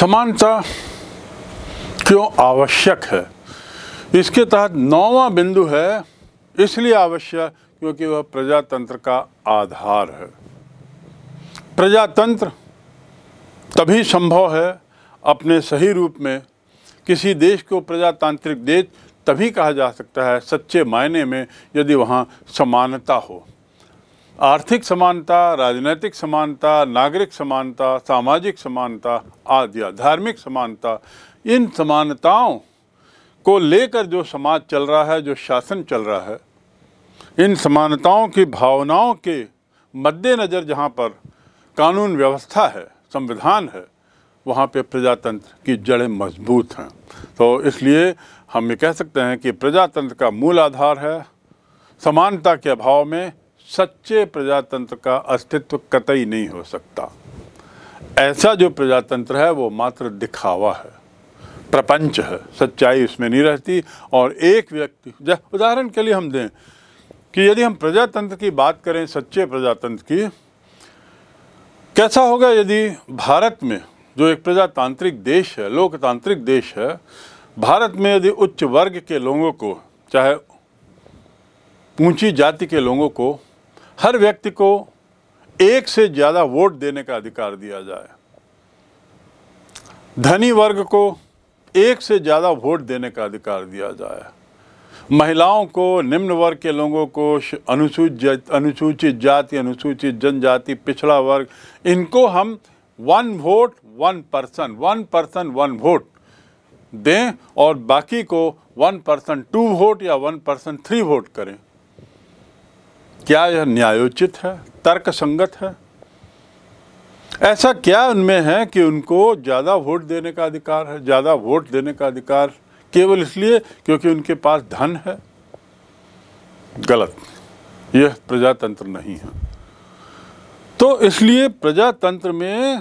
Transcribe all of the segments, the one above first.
समानता क्यों आवश्यक है इसके तहत नौवा बिंदु है इसलिए आवश्यक क्योंकि वह प्रजातंत्र का आधार है प्रजातंत्र तभी संभव है अपने सही रूप में किसी देश को प्रजातांत्रिक देश तभी कहा जा सकता है सच्चे मायने में यदि वहाँ समानता हो आर्थिक समानता राजनीतिक समानता नागरिक समानता सामाजिक समानता आदि धार्मिक समानता इन समानताओं को लेकर जो समाज चल रहा है जो शासन चल रहा है इन समानताओं की भावनाओं के मद्देनज़र जहाँ पर कानून व्यवस्था है संविधान है वहाँ पे प्रजातंत्र की जड़ें मजबूत हैं तो इसलिए हम ये कह सकते हैं कि प्रजातंत्र का मूल आधार है समानता के अभाव में सच्चे प्रजातंत्र का अस्तित्व कतई नहीं हो सकता ऐसा जो प्रजातंत्र है वो मात्र दिखावा है प्रपंच है सच्चाई उसमें नहीं रहती और एक व्यक्ति उदाहरण के लिए हम दें कि यदि हम प्रजातंत्र की बात करें सच्चे प्रजातंत्र की कैसा होगा यदि भारत में जो एक प्रजातांत्रिक देश है लोकतांत्रिक देश है भारत में यदि उच्च वर्ग के लोगों को चाहे ऊंची जाति के लोगों को हर व्यक्ति को एक से ज़्यादा वोट देने का अधिकार दिया जाए धनी वर्ग को एक से ज़्यादा वोट देने का अधिकार दिया जाए महिलाओं को निम्न वर्ग के लोगों को अनुसूचित अनुसूचित जाति अनुसूचित जनजाति पिछड़ा वर्ग इनको हम one vote one person one person one vote दें और बाकी को वन पर्सन टू वोट या वन पर्सन थ्री वोट करें क्या यह न्यायोचित है तर्क संगत है ऐसा क्या उनमें है कि उनको ज़्यादा वोट देने का अधिकार है ज़्यादा वोट देने का अधिकार केवल इसलिए क्योंकि उनके पास धन है गलत यह प्रजातंत्र नहीं है तो इसलिए प्रजातंत्र में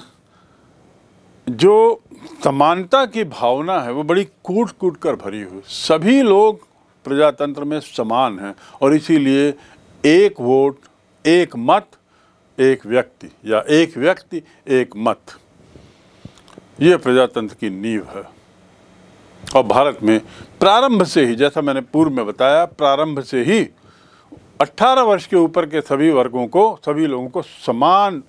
जो समानता की भावना है वो बड़ी कूट कूट कर भरी हुई सभी लोग प्रजातंत्र में समान हैं और इसीलिए एक वोट एक मत एक व्यक्ति या एक व्यक्ति एक मत ये प्रजातंत्र की नींव है और भारत में प्रारंभ से ही जैसा मैंने पूर्व में बताया प्रारंभ से ही 18 वर्ष के ऊपर के सभी वर्गों को सभी लोगों को समान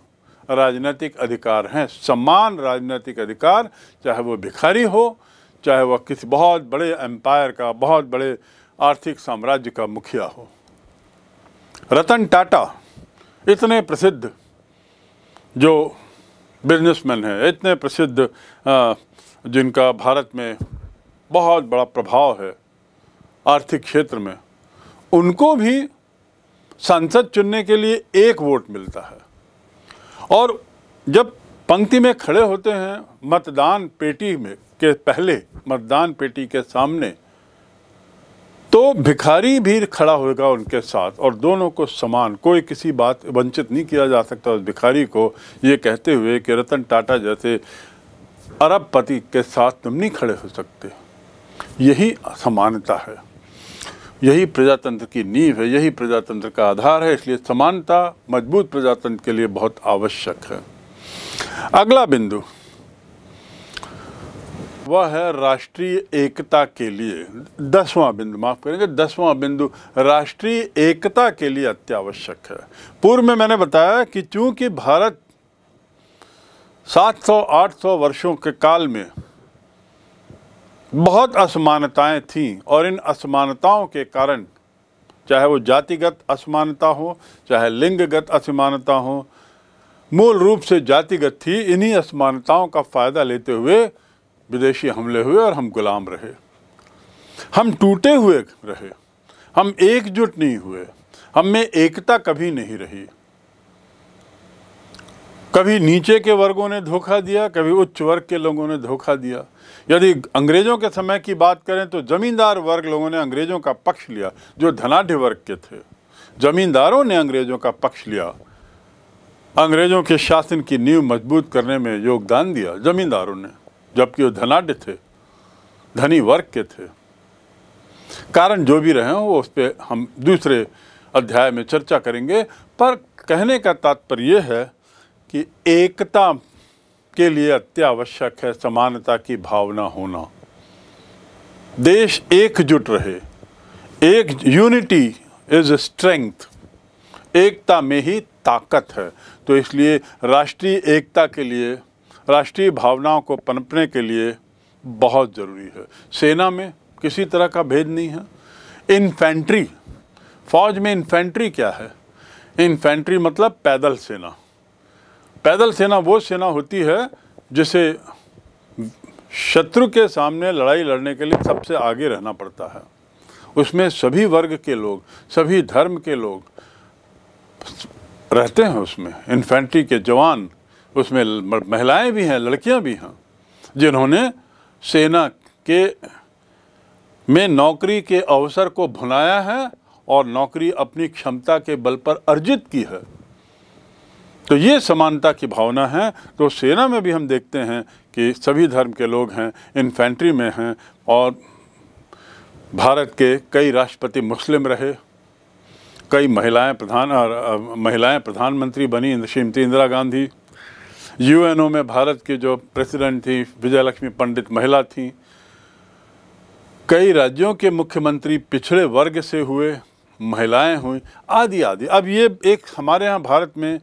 राजनीतिक अधिकार हैं समान राजनीतिक अधिकार चाहे वो भिखारी हो चाहे वह किसी बहुत बड़े एम्पायर का बहुत बड़े आर्थिक साम्राज्य का मुखिया हो रतन टाटा इतने प्रसिद्ध जो बिजनेसमैन हैं इतने प्रसिद्ध जिनका भारत में बहुत बड़ा प्रभाव है आर्थिक क्षेत्र में उनको भी सांसद चुनने के लिए एक वोट मिलता है और जब पंक्ति में खड़े होते हैं मतदान पेटी में के पहले मतदान पेटी के सामने तो भिखारी भी खड़ा होगा उनके साथ और दोनों को समान कोई किसी बात वंचित नहीं किया जा सकता उस भिखारी को ये कहते हुए कि रतन टाटा जैसे अरबपति के साथ तुम नहीं खड़े हो सकते यही समानता है यही प्रजातंत्र की नींव है यही प्रजातंत्र का आधार है इसलिए समानता मजबूत प्रजातंत्र के लिए बहुत आवश्यक है अगला बिंदु वह है राष्ट्रीय एकता के लिए दसवां बिंदु माफ करेंगे दसवां बिंदु राष्ट्रीय एकता के लिए अत्यावश्यक है पूर्व में मैंने बताया कि चूंकि भारत 700-800 वर्षों के काल में बहुत असमानताएं थीं और इन असमानताओं के कारण चाहे वो जातिगत असमानता हो चाहे लिंगगत असमानता हो मूल रूप से जातिगत थी इन्हीं असमानताओं का फ़ायदा लेते हुए विदेशी हमले हुए और हम गुलाम रहे हम टूटे हुए रहे हम एकजुट नहीं हुए हम में एकता कभी नहीं रही कभी नीचे के वर्गों ने धोखा दिया कभी उच्च वर्ग के लोगों ने धोखा दिया यदि अंग्रेज़ों के समय की बात करें तो ज़मींदार वर्ग लोगों ने अंग्रेज़ों का पक्ष लिया जो धनाढ़ वर्ग के थे ज़मींदारों ने अंग्रेज़ों का पक्ष लिया अंग्रेज़ों के शासन की नींव मजबूत करने में योगदान दिया ज़मींदारों ने जबकि वो धनाढ़ थे धनी वर्ग के थे कारण जो भी रहे वो उस पर हम दूसरे अध्याय में चर्चा करेंगे पर कहने का तात्पर्य यह है कि एकता के लिए अत्यावश्यक है समानता की भावना होना देश एकजुट रहे एक यूनिटी इज स्ट्रेंथ एकता में ही ताकत है तो इसलिए राष्ट्रीय एकता के लिए राष्ट्रीय भावनाओं को पनपने के लिए बहुत ज़रूरी है सेना में किसी तरह का भेद नहीं है इन्फेंट्री फौज में इन्फेंट्री क्या है इन्फेंट्री मतलब पैदल सेना पैदल सेना वो सेना होती है जिसे शत्रु के सामने लड़ाई लड़ने के लिए सबसे आगे रहना पड़ता है उसमें सभी वर्ग के लोग सभी धर्म के लोग रहते हैं उसमें इन्फेंट्री के जवान उसमें महिलाएं भी हैं लड़कियां भी हैं जिन्होंने सेना के में नौकरी के अवसर को भुनाया है और नौकरी अपनी क्षमता के बल पर अर्जित की है तो ये समानता की भावना है तो सेना में भी हम देखते हैं कि सभी धर्म के लोग हैं इन्फेंट्री में हैं और भारत के कई राष्ट्रपति मुस्लिम रहे कई महिलाएं प्रधान महिलाएं प्रधानमंत्री बनी श्रीमती इंदिरा गांधी यूएनओ में भारत की जो प्रेसिडेंट थी विजयलक्ष्मी पंडित महिला थी कई राज्यों के मुख्यमंत्री पिछड़े वर्ग से हुए महिलाएं हुई आदि आदि अब ये एक हमारे यहाँ भारत में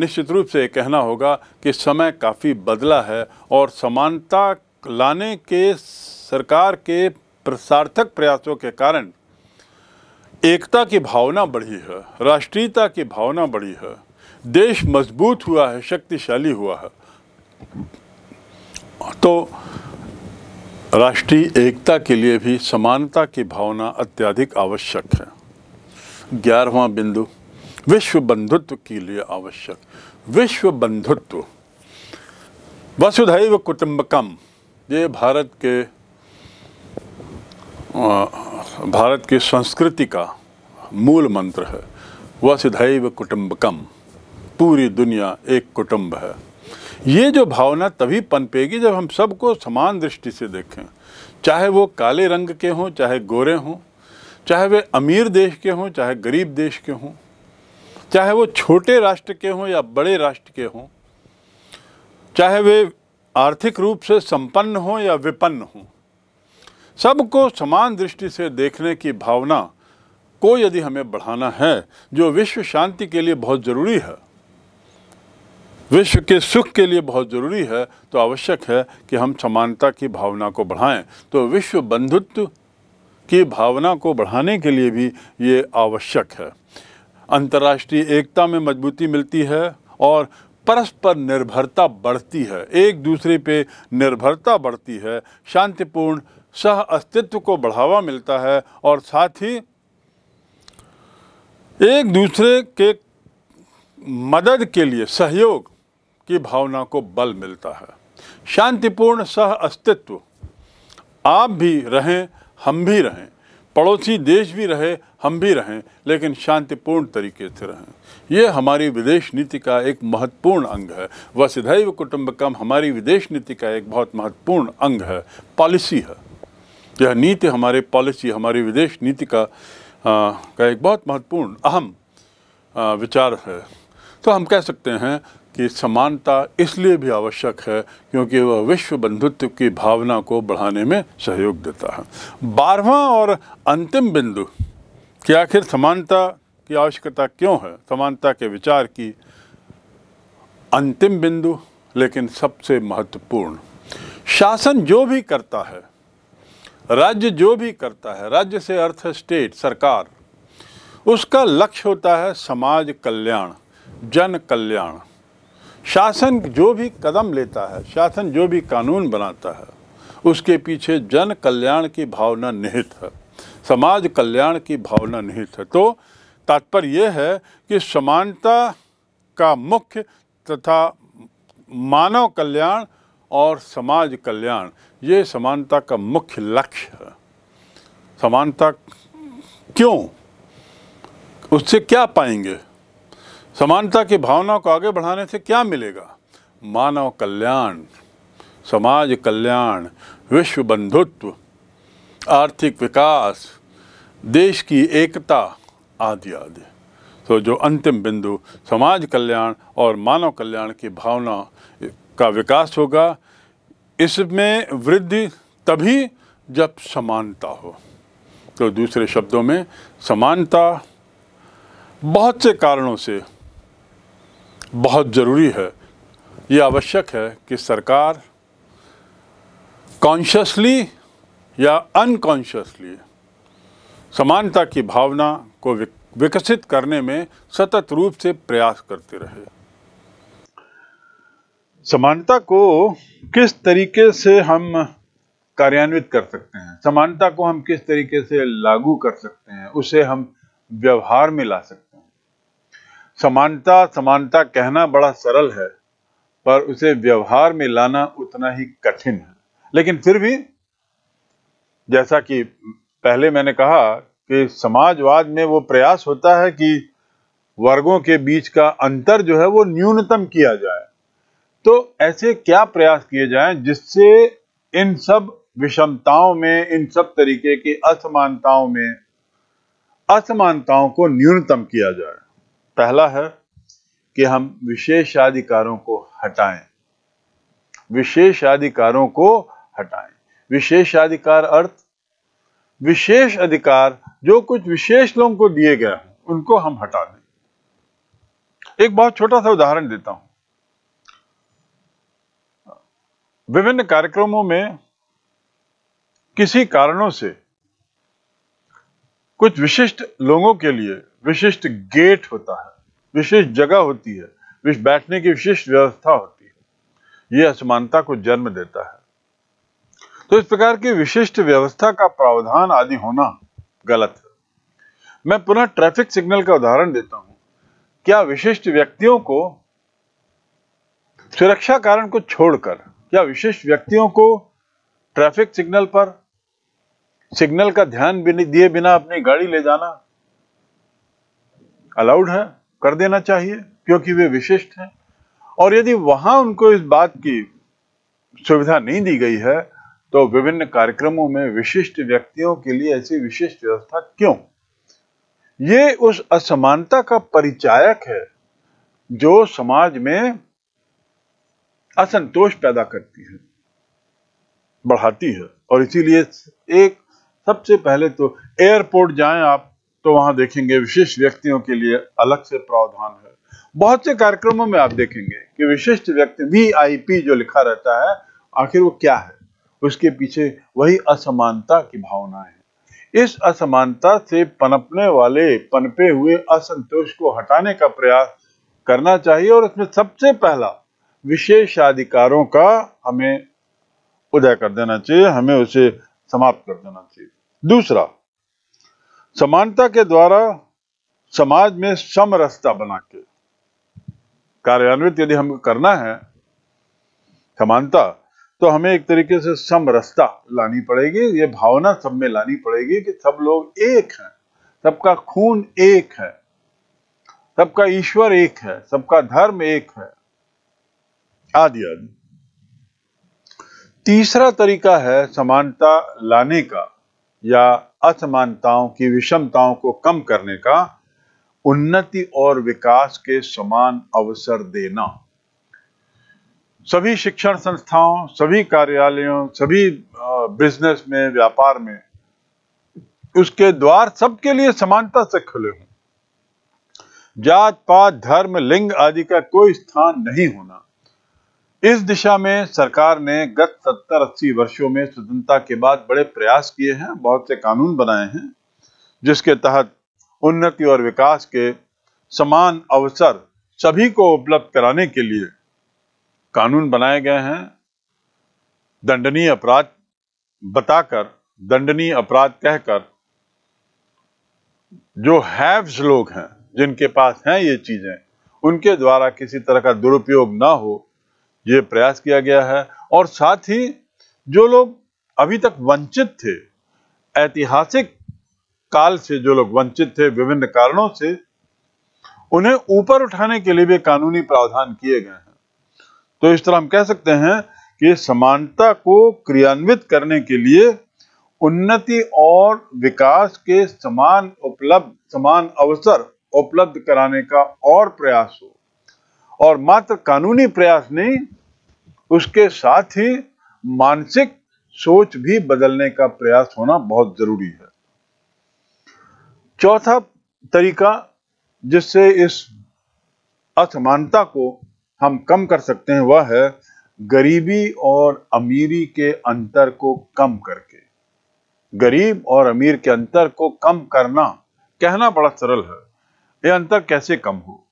निश्चित रूप से कहना होगा कि समय काफ़ी बदला है और समानता लाने के सरकार के सार्थक प्रयासों के कारण एकता की भावना बढ़ी है राष्ट्रीयता की भावना बढ़ी है देश मजबूत हुआ है शक्तिशाली हुआ है तो राष्ट्रीय एकता के लिए भी समानता की भावना अत्यधिक आवश्यक है ग्यारहवा बिंदु विश्व बंधुत्व के लिए आवश्यक विश्व बंधुत्व वसुधैव कुटुंबकम ये भारत के भारत की संस्कृति का मूल मंत्र है वसुधैव कुटुंबकम पूरी दुनिया एक कुटुंब है ये जो भावना तभी पनपेगी जब हम सबको समान दृष्टि से देखें चाहे वो काले रंग के हों चाहे गोरे हों चाहे वे अमीर देश के हों चाहे गरीब देश के हों चाहे वो छोटे राष्ट्र के हों या बड़े राष्ट्र के हों चाहे वे आर्थिक रूप से संपन्न हों या विपन्न हों सबको समान दृष्टि से देखने की भावना को यदि हमें बढ़ाना है जो विश्व शांति के लिए बहुत ज़रूरी है विश्व के सुख के लिए बहुत ज़रूरी है तो आवश्यक है कि हम समानता की भावना को बढ़ाएं तो विश्व बंधुत्व की भावना को बढ़ाने के लिए भी ये आवश्यक है अंतर्राष्ट्रीय एकता में मजबूती मिलती है और परस्पर निर्भरता बढ़ती है एक दूसरे पे निर्भरता बढ़ती है शांतिपूर्ण सह अस्तित्व को बढ़ावा मिलता है और साथ ही एक दूसरे के मदद के लिए सहयोग की भावना को बल मिलता है शांतिपूर्ण सह अस्तित्व आप भी रहें हम भी रहें पड़ोसी देश भी रहे हम भी रहें लेकिन शांतिपूर्ण तरीके से रहें यह हमारी विदेश नीति का एक महत्वपूर्ण अंग है वसुधैव कुटुंबकम हमारी विदेश नीति का एक बहुत महत्वपूर्ण अंग है पॉलिसी है यह नीति हमारे पॉलिसी हमारी विदेश नीति का आ, का एक बहुत महत्वपूर्ण अहम विचार है तो हम कह सकते हैं कि समानता इसलिए भी आवश्यक है क्योंकि वह विश्व बंधुत्व की भावना को बढ़ाने में सहयोग देता है बारहवा और अंतिम बिंदु कि आखिर समानता की आवश्यकता क्यों है समानता के विचार की अंतिम बिंदु लेकिन सबसे महत्वपूर्ण शासन जो भी करता है राज्य जो भी करता है राज्य से अर्थ स्टेट सरकार उसका लक्ष्य होता है समाज कल्याण जन कल्याण शासन जो भी कदम लेता है शासन जो भी कानून बनाता है उसके पीछे जन कल्याण की भावना निहित है समाज कल्याण की भावना निहित है तो तात्पर्य यह है कि समानता का मुख्य तथा मानव कल्याण और समाज कल्याण ये समानता का मुख्य लक्ष्य है समानता क्यों उससे क्या पाएंगे समानता की भावना को आगे बढ़ाने से क्या मिलेगा मानव कल्याण समाज कल्याण विश्व बंधुत्व आर्थिक विकास देश की एकता आदि आदि तो जो अंतिम बिंदु समाज कल्याण और मानव कल्याण की भावना का विकास होगा इसमें वृद्धि तभी जब समानता हो तो दूसरे शब्दों में समानता बहुत से कारणों से बहुत ज़रूरी है ये आवश्यक है कि सरकार कॉन्शियसली या अनकॉन्शियसली समानता की भावना को विकसित करने में सतत रूप से प्रयास करते रहे समानता को किस तरीके से हम कार्यान्वित कर सकते हैं समानता को हम किस तरीके से लागू कर सकते हैं उसे हम व्यवहार में ला सकते हैं समानता समानता कहना बड़ा सरल है पर उसे व्यवहार में लाना उतना ही कठिन है लेकिन फिर भी जैसा कि पहले मैंने कहा कि समाजवाद में वो प्रयास होता है कि वर्गों के बीच का अंतर जो है वो न्यूनतम किया जाए तो ऐसे क्या प्रयास किए जाएं जिससे इन सब विषमताओं में इन सब तरीके की असमानताओं में असमानताओं को न्यूनतम किया जाए पहला है कि हम विशेषाधिकारों को हटाएं विशेषाधिकारों को हटाएं विशेषाधिकार अर्थ विशेष अधिकार जो कुछ विशेष लोगों को दिए गए हैं उनको हम हटा दें एक बहुत छोटा सा उदाहरण देता हूं विभिन्न कार्यक्रमों में किसी कारणों से कुछ विशिष्ट लोगों के लिए विशिष्ट गेट होता है विशिष्ट जगह होती है विश बैठने की विशिष्ट व्यवस्था होती है यह असमानता को जन्म देता है तो इस प्रकार की विशिष्ट व्यवस्था का प्रावधान आदि होना गलत है मैं पुनः ट्रैफिक सिग्नल का उदाहरण देता हूं क्या विशिष्ट व्यक्तियों को सुरक्षा कारण को छोड़कर क्या विशिष्ट व्यक्तियों को ट्रैफिक सिग्नल पर सिग्नल का ध्यान दिए बिना अपनी गाड़ी ले जाना अलाउड है कर देना चाहिए क्योंकि वे विशिष्ट हैं और यदि वहां उनको इस बात की सुविधा नहीं दी गई है तो विभिन्न कार्यक्रमों में विशिष्ट व्यक्तियों के लिए ऐसी विशिष्ट व्यवस्था क्यों ये उस असमानता का परिचायक है जो समाज में असंतोष पैदा करती है बढ़ाती है और इसीलिए एक सबसे पहले तो एयरपोर्ट जाएं आप तो वहां देखेंगे विशिष्ट व्यक्तियों के लिए अलग से प्रावधान है बहुत से कार्यक्रमों में आप देखेंगे कि विशिष्ट व्यक्ति वी आई जो लिखा रहता है आखिर वो क्या है उसके पीछे वही असमानता की भावना है इस असमानता से पनपने वाले पनपे हुए असंतोष को हटाने का प्रयास करना चाहिए और उसमें सबसे पहला विशेषाधिकारों का हमें उदय कर देना चाहिए हमें उसे समाप्त कर देना चाहिए दूसरा समानता के द्वारा समाज में समरसता बना के कार्यान्वित यदि हम करना है समानता तो हमें एक तरीके से समरसता लानी पड़ेगी ये भावना सब में लानी पड़ेगी कि सब लोग एक हैं सबका खून एक है सबका ईश्वर एक है सबका धर्म एक है आदि आदि तीसरा तरीका है समानता लाने का या असमानताओं की विषमताओं को कम करने का उन्नति और विकास के समान अवसर देना सभी शिक्षण संस्थाओं सभी कार्यालयों सभी बिजनेस में व्यापार में उसके द्वार सबके लिए समानता से खुले हों जात पात धर्म लिंग आदि का कोई स्थान नहीं होना इस दिशा में सरकार ने गत सत्तर अस्सी वर्षों में स्वतंत्रता के बाद बड़े प्रयास किए हैं बहुत से कानून बनाए हैं जिसके तहत उन्नति और विकास के समान अवसर सभी को उपलब्ध कराने के लिए कानून बनाए गए हैं दंडनीय अपराध बताकर दंडनीय अपराध कहकर जो हैव्स लोग हैं जिनके पास हैं ये चीजें उनके द्वारा किसी तरह का दुरुपयोग ना हो ये प्रयास किया गया है और साथ ही जो लोग अभी तक वंचित थे ऐतिहासिक काल से जो लोग वंचित थे विभिन्न कारणों से उन्हें ऊपर उठाने के लिए भी कानूनी प्रावधान किए गए हैं तो इस तरह हम कह सकते हैं कि समानता को क्रियान्वित करने के लिए उन्नति और विकास के समान उपलब्ध समान अवसर उपलब्ध कराने का और प्रयास हो और मात्र कानूनी प्रयास नहीं उसके साथ ही मानसिक सोच भी बदलने का प्रयास होना बहुत जरूरी है चौथा तरीका जिससे इस असमानता को हम कम कर सकते हैं वह है गरीबी और अमीरी के अंतर को कम करके गरीब और अमीर के अंतर को कम करना कहना बड़ा सरल है यह अंतर कैसे कम हो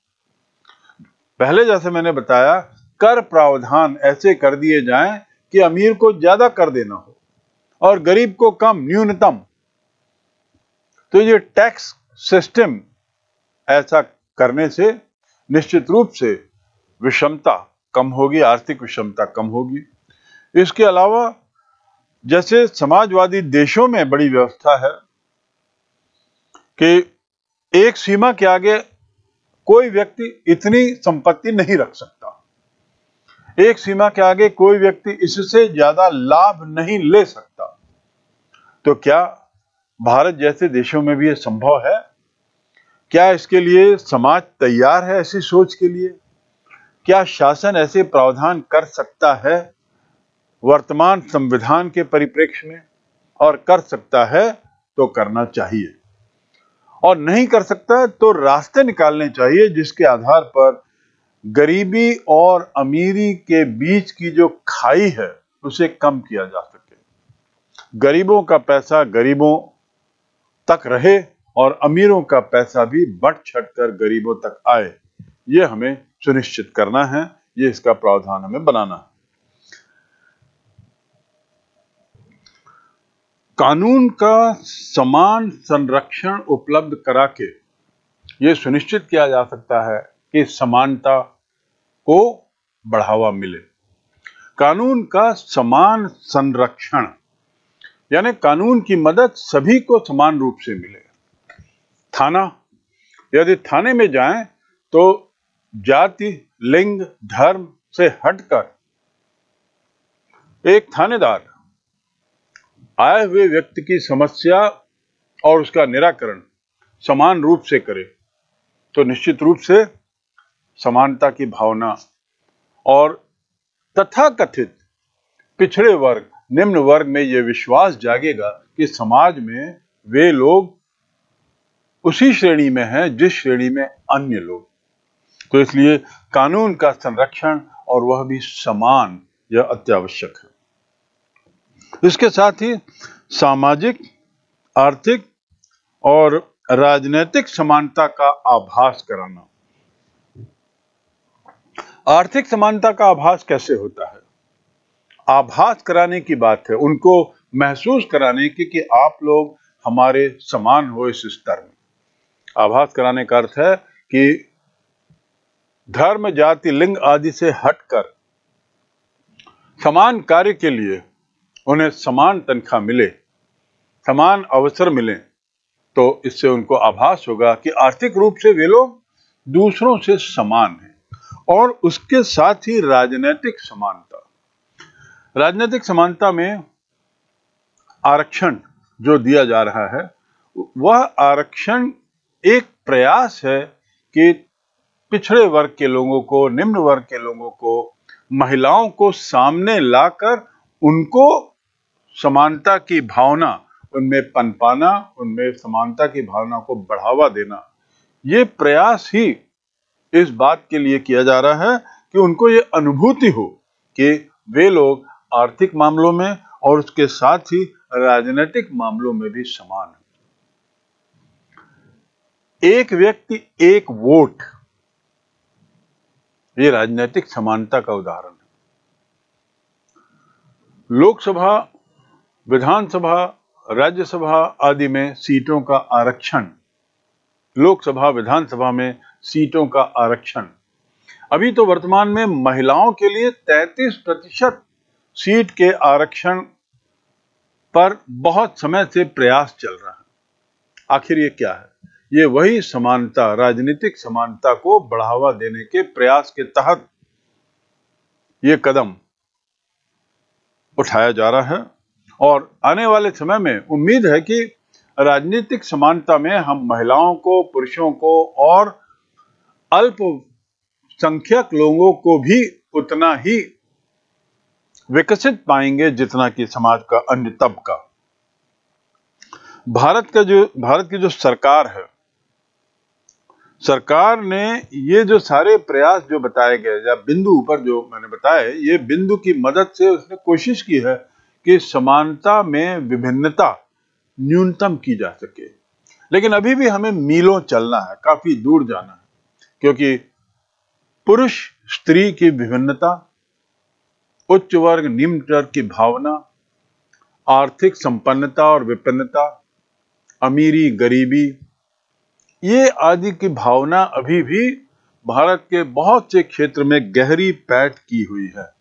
पहले जैसे मैंने बताया कर प्रावधान ऐसे कर दिए जाएं कि अमीर को ज्यादा कर देना हो और गरीब को कम न्यूनतम तो ये टैक्स सिस्टम ऐसा करने से निश्चित रूप से विषमता कम होगी आर्थिक विषमता कम होगी इसके अलावा जैसे समाजवादी देशों में बड़ी व्यवस्था है कि एक सीमा के आगे कोई व्यक्ति इतनी संपत्ति नहीं रख सकता एक सीमा के आगे कोई व्यक्ति इससे ज्यादा लाभ नहीं ले सकता तो क्या भारत जैसे देशों में भी यह संभव है क्या इसके लिए समाज तैयार है ऐसी सोच के लिए क्या शासन ऐसे प्रावधान कर सकता है वर्तमान संविधान के परिप्रेक्ष्य में और कर सकता है तो करना चाहिए और नहीं कर सकता तो रास्ते निकालने चाहिए जिसके आधार पर गरीबी और अमीरी के बीच की जो खाई है उसे कम किया जा सके गरीबों का पैसा गरीबों तक रहे और अमीरों का पैसा भी बट छट कर गरीबों तक आए ये हमें सुनिश्चित करना है ये इसका प्रावधान हमें बनाना है कानून का समान संरक्षण उपलब्ध करा के ये सुनिश्चित किया जा सकता है कि समानता को बढ़ावा मिले कानून का समान संरक्षण यानी कानून की मदद सभी को समान रूप से मिले थाना यदि थाने में जाएं तो जाति लिंग धर्म से हटकर एक थानेदार आए हुए व्यक्ति की समस्या और उसका निराकरण समान रूप से करे तो निश्चित रूप से समानता की भावना और तथा कथित पिछड़े वर्ग निम्न वर्ग में यह विश्वास जागेगा कि समाज में वे लोग उसी श्रेणी में हैं जिस श्रेणी में अन्य लोग तो इसलिए कानून का संरक्षण और वह भी समान यह अत्यावश्यक है इसके साथ ही सामाजिक आर्थिक और राजनीतिक समानता का आभास कराना आर्थिक समानता का आभास कैसे होता है आभास कराने की बात है उनको महसूस कराने की कि आप लोग हमारे समान हो इस स्तर में आभास कराने का अर्थ है कि धर्म जाति लिंग आदि से हटकर समान कार्य के लिए उन्हें समान तनख्वाह मिले समान अवसर मिले तो इससे उनको आभास होगा कि आर्थिक रूप से वे लोग दूसरों से समान हैं और उसके साथ ही राजनीतिक समानता राजनीतिक समानता में आरक्षण जो दिया जा रहा है वह आरक्षण एक प्रयास है कि पिछड़े वर्ग के लोगों को निम्न वर्ग के लोगों को महिलाओं को सामने लाकर उनको समानता की भावना उनमें पनपाना उनमें समानता की भावना को बढ़ावा देना ये प्रयास ही इस बात के लिए किया जा रहा है कि उनको ये अनुभूति हो कि वे लोग आर्थिक मामलों में और उसके साथ ही राजनीतिक मामलों में भी समान है एक व्यक्ति एक वोट ये राजनीतिक समानता का उदाहरण है लोकसभा विधानसभा राज्यसभा आदि में सीटों का आरक्षण लोकसभा विधानसभा में सीटों का आरक्षण अभी तो वर्तमान में महिलाओं के लिए 33 प्रतिशत सीट के आरक्षण पर बहुत समय से प्रयास चल रहा है आखिर ये क्या है ये वही समानता राजनीतिक समानता को बढ़ावा देने के प्रयास के तहत ये कदम उठाया जा रहा है और आने वाले समय में उम्मीद है कि राजनीतिक समानता में हम महिलाओं को पुरुषों को और अल्पसंख्यक लोगों को भी उतना ही विकसित पाएंगे जितना कि समाज का अन्य तबका भारत का जो भारत की जो सरकार है सरकार ने ये जो सारे प्रयास जो बताए गए या बिंदु ऊपर जो मैंने बताया ये बिंदु की मदद से उसने कोशिश की है कि समानता में विभिन्नता न्यूनतम की जा सके लेकिन अभी भी हमें मीलों चलना है काफी दूर जाना है क्योंकि पुरुष स्त्री की विभिन्नता उच्च वर्ग निम्न वर्ग की भावना आर्थिक संपन्नता और विपन्नता अमीरी गरीबी ये आदि की भावना अभी भी भारत के बहुत से क्षेत्र में गहरी पैठ की हुई है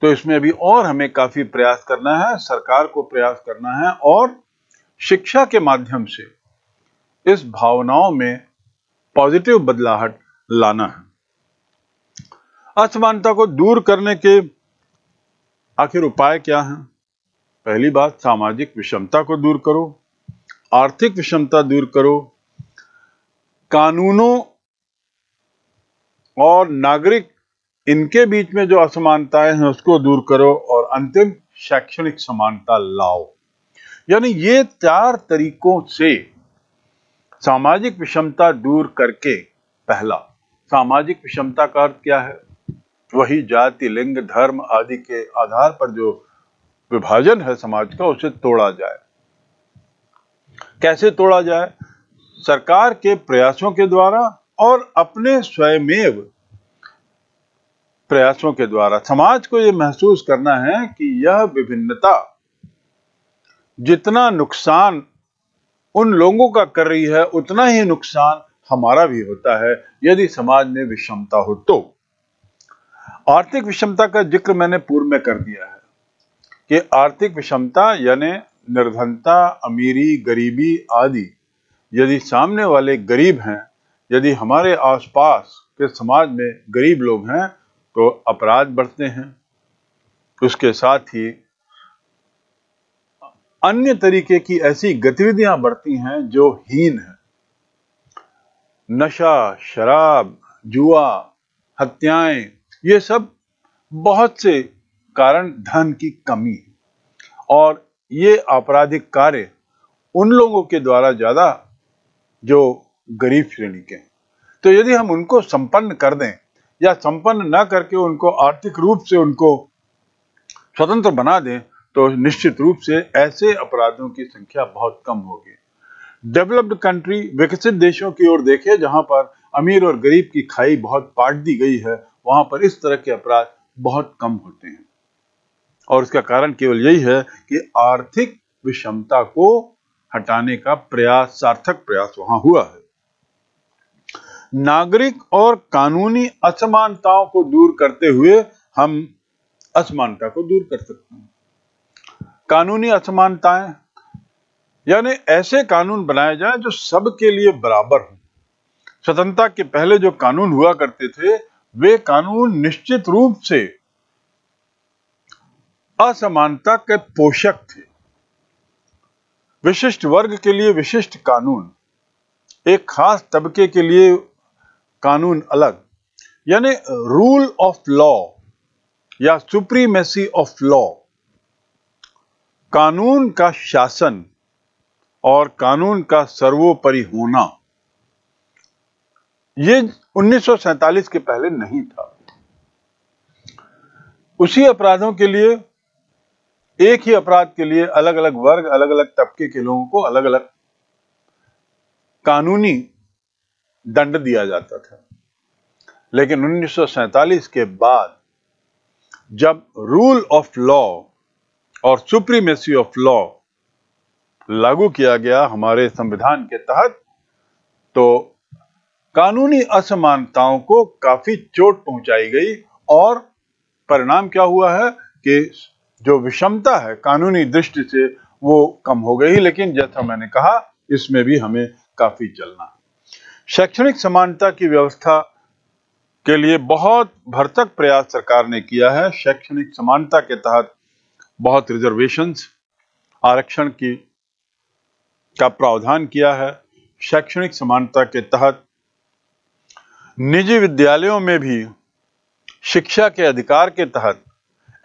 तो इसमें अभी और हमें काफी प्रयास करना है सरकार को प्रयास करना है और शिक्षा के माध्यम से इस भावनाओं में पॉजिटिव बदलाहट लाना है असमानता को दूर करने के आखिर उपाय क्या हैं? पहली बात सामाजिक विषमता को दूर करो आर्थिक विषमता दूर करो कानूनों और नागरिक इनके बीच में जो असमानताएं हैं उसको दूर करो और अंतिम शैक्षणिक समानता लाओ यानी ये चार तरीकों से सामाजिक विषमता दूर करके पहला सामाजिक विषमता का अर्थ क्या है वही जाति लिंग धर्म आदि के आधार पर जो विभाजन है समाज का उसे तोड़ा जाए कैसे तोड़ा जाए सरकार के प्रयासों के द्वारा और अपने स्वयमेव प्रयासों के द्वारा समाज को यह महसूस करना है कि यह विभिन्नता जितना नुकसान उन लोगों का कर रही है उतना ही नुकसान हमारा भी होता है यदि समाज में विषमता हो तो आर्थिक विषमता का जिक्र मैंने पूर्व में कर दिया है कि आर्थिक विषमता यानी निर्धनता अमीरी गरीबी आदि यदि सामने वाले गरीब हैं यदि हमारे आसपास के समाज में गरीब लोग हैं तो अपराध बढ़ते हैं उसके साथ ही अन्य तरीके की ऐसी गतिविधियां बढ़ती हैं जो हीन है नशा शराब जुआ हत्याएं ये सब बहुत से कारण धन की कमी है और ये आपराधिक कार्य उन लोगों के द्वारा ज्यादा जो गरीब श्रेणी के हैं तो यदि हम उनको संपन्न कर दें या संपन्न न करके उनको आर्थिक रूप से उनको स्वतंत्र बना दें तो निश्चित रूप से ऐसे अपराधों की संख्या बहुत कम होगी डेवलप्ड कंट्री विकसित देशों की ओर देखें जहां पर अमीर और गरीब की खाई बहुत पाट दी गई है वहां पर इस तरह के अपराध बहुत कम होते हैं और इसका कारण केवल यही है कि आर्थिक विषमता को हटाने का प्रयास सार्थक प्रयास वहां हुआ है नागरिक और कानूनी असमानताओं को दूर करते हुए हम असमानता को दूर कर सकते हैं कानूनी असमानताएं यानी ऐसे कानून बनाए जाए जो सबके लिए बराबर हो स्वतंत्रता के पहले जो कानून हुआ करते थे वे कानून निश्चित रूप से असमानता के पोषक थे विशिष्ट वर्ग के लिए विशिष्ट कानून एक खास तबके के लिए कानून अलग यानी रूल ऑफ लॉ या सुप्रीमेसी ऑफ लॉ कानून का शासन और कानून का सर्वोपरि होना ये 1947 के पहले नहीं था उसी अपराधों के लिए एक ही अपराध के लिए अलग अलग वर्ग अलग अलग तबके के लोगों को अलग अलग कानूनी दंड दिया जाता था लेकिन उन्नीस के बाद जब रूल ऑफ लॉ और सुप्रीमेसी ऑफ लॉ लागू किया गया हमारे संविधान के तहत तो कानूनी असमानताओं को काफी चोट पहुंचाई गई और परिणाम क्या हुआ है कि जो विषमता है कानूनी दृष्टि से वो कम हो गई लेकिन जैसा मैंने कहा इसमें भी हमें काफी चलना शैक्षणिक समानता की व्यवस्था के लिए बहुत भरतक प्रयास सरकार ने किया है शैक्षणिक समानता के तहत बहुत रिजर्वेशंस आरक्षण की का प्रावधान किया है शैक्षणिक समानता के तहत निजी विद्यालयों में भी शिक्षा के अधिकार के तहत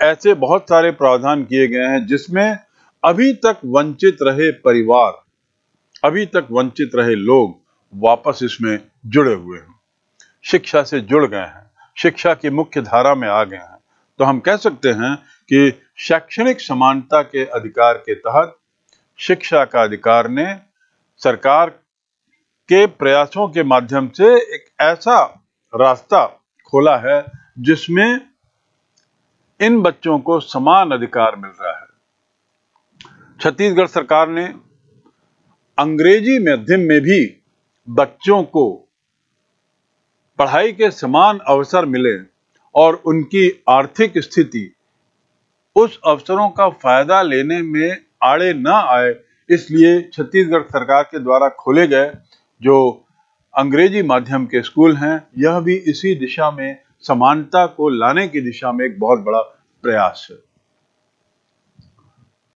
ऐसे बहुत सारे प्रावधान किए गए हैं जिसमें अभी तक वंचित रहे परिवार अभी तक वंचित रहे लोग वापस इसमें जुड़े हुए हैं शिक्षा से जुड़ गए हैं शिक्षा की मुख्य धारा में आ गए हैं तो हम कह सकते हैं कि शैक्षणिक समानता के अधिकार के तहत शिक्षा का अधिकार ने सरकार के प्रयासों के माध्यम से एक ऐसा रास्ता खोला है जिसमें इन बच्चों को समान अधिकार मिल रहा है छत्तीसगढ़ सरकार ने अंग्रेजी माध्यम में भी बच्चों को पढ़ाई के समान अवसर मिले और उनकी आर्थिक स्थिति उस अवसरों का फायदा लेने में आड़े ना आए इसलिए छत्तीसगढ़ सरकार के द्वारा खोले गए जो अंग्रेजी माध्यम के स्कूल हैं यह भी इसी दिशा में समानता को लाने की दिशा में एक बहुत बड़ा प्रयास है